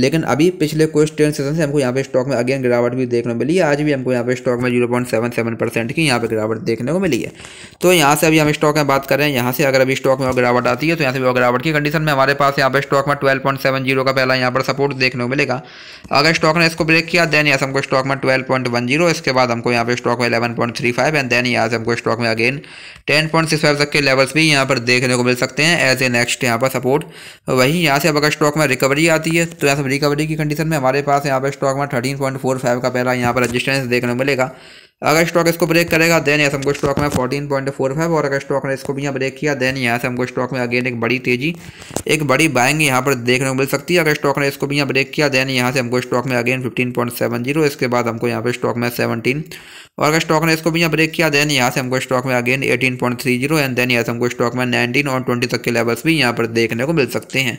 लेकिन अभी पिछले कुछ ट्रेन सेशन से हमको यहाँ पे स्टॉक में अगेन गिरावट भी देखने को मिली है आज भी हमको यहाँ पे स्टॉक में zero point seven seven percent की यहाँ पे गिरावट देखने को मिली है तो यहाँ से अभी हम स्टॉक में बात कर रहे हैं यहाँ से अगर अभी स्टॉक में और गिरावट आती है तो यहाँ से और गिरावट की कंडीशन में हमारे पास यहाँ पे स्टॉक में ट्वेल्व पॉइंट सेवन जीरो का पहला यहाँ पर सपोर्ट देखने को मिलेगा अगर स्टॉक ने इसको ब्रेक किया देन यहाँ हमको स्टॉक में ट्वेल्व पॉइंट वन जीरो इसके बाद हमको यहाँ पे स्टॉक में eleven point three five and then यहाँ से हमको स्टॉक में again ten point six five तक के लेवल्स भी यहाँ पर देखने को मिल सकते हैं एज ए नेक्स्ट यहाँ पर सपोर्ट वहीं यहाँ से अब अगर स्टॉक में रिकवरी आती है तो यहाँ सब रिकवरी की कंडीशन में हमारे पास यहाँ पर स्टॉक में थर्टीन पॉइंट फोर फाइव का पहला यहाँ पर रजिस्टेंस देखने को मिलेगा अगर स्टॉक इसको ब्रेक करेगा देन यहाँ से हमको स्टॉक में फोर्टीन पॉइंट फोर फाइव और अगर स्टॉक ने इसको भी यहाँ ब्रेक किया देन यहाँ से हमको स्टॉक में अगेन एक बड़ी तेजी एक बड़ी बाइंग यहाँ पर देखने को मिल सकती है अगर स्टॉक ने इसको भी यहाँ ब्रेक किया देन यहाँ से हमको स्टॉक में again fifteen point seven zero इसके बाद हमको यहाँ पर स्टॉक में सेवनटीन और अगर स्टॉक ने इसको भी यहाँ ब्रेक किया देन यहाँ से हमको स्टॉक में again eighteen point three zero and then यहाँ से हमको स्टॉक में नाइनटीन और ट्वेंटी तक के लेवल्स भी यहाँ पर देखने को मिल सकते हैं